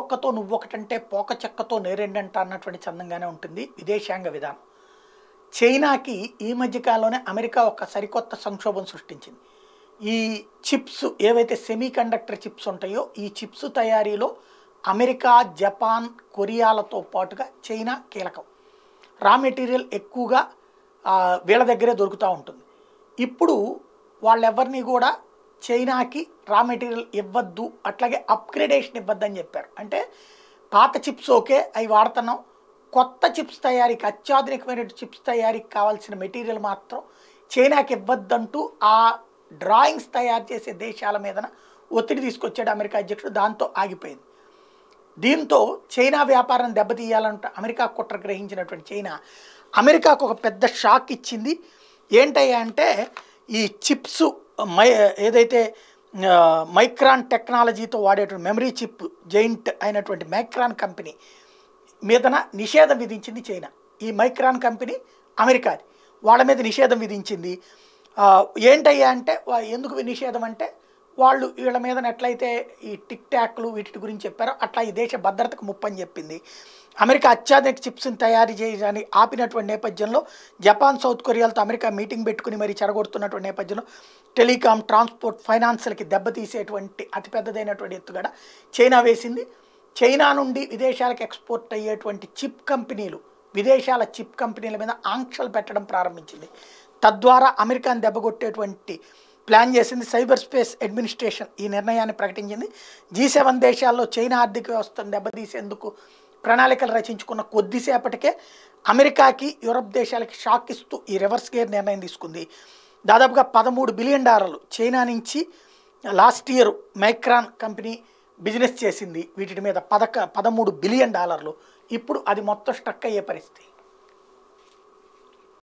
ఒక్కతో నువ్వొకటంటే పోక చెక్కతో నేరేండంట అన్నటువంటి చందంగానే ఉంటుంది విదేశాంగ విధానం చైనాకి ఈ మధ్యకాలంలోనే అమెరికా ఒక సరికొత్త సంక్షోభం సృష్టించింది ఈ చిప్స్ ఏవైతే సెమీ కండక్టర్ చిప్స్ ఉంటాయో ఈ చిప్స్ తయారీలో అమెరికా జపాన్ కొరియాలతో పాటుగా చైనా కీలకం రా మెటీరియల్ ఎక్కువగా వీళ్ళ దగ్గరే దొరుకుతూ ఉంటుంది ఇప్పుడు వాళ్ళెవరిని కూడా చైనాకి రా మెటీరియల్ ఇవ్వద్దు అట్లాగే అప్గ్రేడేషన్ ఇవ్వద్దని చెప్పారు అంటే పాత చిప్స్ ఓకే అవి వాడుతున్నాం కొత్త చిప్స్ తయారీకి అత్యాధునికమైన చిప్స్ తయారీకి కావాల్సిన మెటీరియల్ మాత్రం చైనాకి ఇవ్వద్దంటూ ఆ డ్రాయింగ్స్ తయారు చేసే దేశాల మీదన ఒత్తిడి తీసుకొచ్చాడు అమెరికా అధ్యక్షుడు దాంతో ఆగిపోయింది దీంతో చైనా వ్యాపారాన్ని దెబ్బతీయాలంట అమెరికా కుట్ర గ్రహించినటువంటి చైనా అమెరికాకు ఒక పెద్ద షాక్ ఇచ్చింది ఏంటయ్యా అంటే ఈ చిప్స్ మై ఏదైతే మైక్రాన్ టెక్నాలజీతో వాడేటువంటి మెమరీ చిప్ జైంట్ అయినటువంటి మైక్రాన్ కంపెనీ మీదన నిషేధం విధించింది చైనా ఈ మైక్రాన్ కంపెనీ అమెరికాది వాళ్ళ మీద నిషేధం విధించింది ఏంటయ్యా అంటే ఎందుకు నిషేధం అంటే వాళ్ళు వీళ్ళ మీద ఎట్లయితే ఈ టిక్ ట్యాక్లు వీటి గురించి చెప్పారో అట్లా ఈ దేశ భద్రతకు ముప్పని చెప్పింది అమెరికా అత్యాధునిక చిప్స్ని తయారు చేయడానికి ఆపినటువంటి నేపథ్యంలో జపాన్ సౌత్ కొరియాలతో అమెరికా మీటింగ్ పెట్టుకుని మరి చెరగొడుతున్నటువంటి నేపథ్యంలో టెలికాం ట్రాన్స్పోర్ట్ ఫైనాన్స్లకి దెబ్బతీసేటువంటి అతిపెద్దదైనటువంటి ఎత్తుగడ చైనా వేసింది చైనా నుండి విదేశాలకు ఎక్స్పోర్ట్ అయ్యేటువంటి చిప్ కంపెనీలు విదేశాల చిప్ కంపెనీల మీద ఆంక్షలు పెట్టడం ప్రారంభించింది తద్వారా అమెరికాను దెబ్బగొట్టేటువంటి ప్లాన్ చేసింది సైబర్ స్పేస్ అడ్మినిస్ట్రేషన్ ఈ నిర్ణయాన్ని ప్రకటించింది జీ సెవెన్ దేశాల్లో చైనా ఆర్థిక వ్యవస్థను దెబ్బతీసేందుకు ప్రణాళికలు రచించుకున్న కొద్దిసేపటికే అమెరికాకి యూరప్ దేశాలకి షాక్ ఇస్తూ ఈ రివర్స్ గేర్ నిర్ణయం తీసుకుంది దాదాపుగా పదమూడు బిలియన్ డాలర్లు చైనా నుంచి last year Micron company business చేసింది వీటి మీద పదక పదమూడు బిలియన్ డాలర్లు ఇప్పుడు అది మొత్తం స్ట్రక్ అయ్యే పరిస్థితి